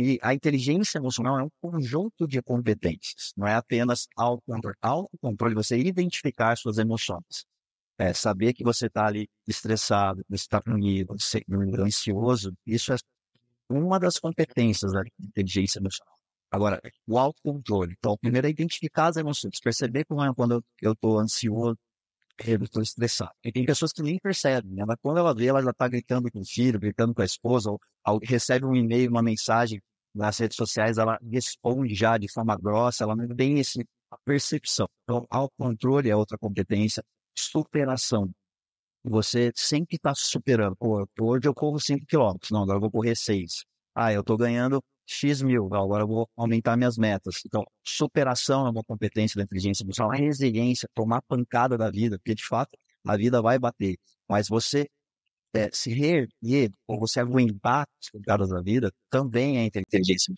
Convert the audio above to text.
E a inteligência emocional é um conjunto de competências, não é apenas autocontrole. Autocontrole, você identificar suas emoções. É saber que você está ali estressado, você está unido, ansioso, isso é uma das competências da inteligência emocional. Agora, o autocontrole. Então, primeiro é identificar as emoções, perceber como é quando eu estou ansioso, eu estou estressado. E tem pessoas que nem percebem, né? mas quando ela vê, ela já está gritando com o filho, gritando com a esposa, ou, ou recebe um e-mail, uma mensagem nas redes sociais, ela responde já de forma grossa, ela não tem esse, a percepção. Então, ao controle é outra competência, superação. Você sempre está superando. Pô, hoje eu corro 5 quilômetros, não, agora eu vou correr 6. Ah, eu estou ganhando X mil, agora eu vou aumentar minhas metas. Então, superação é uma competência da inteligência emocional, resiliência, tomar pancada da vida, porque de fato a vida vai bater. Mas você é, se reerguer, ou você aguentar os cuidados da vida, também é inteligência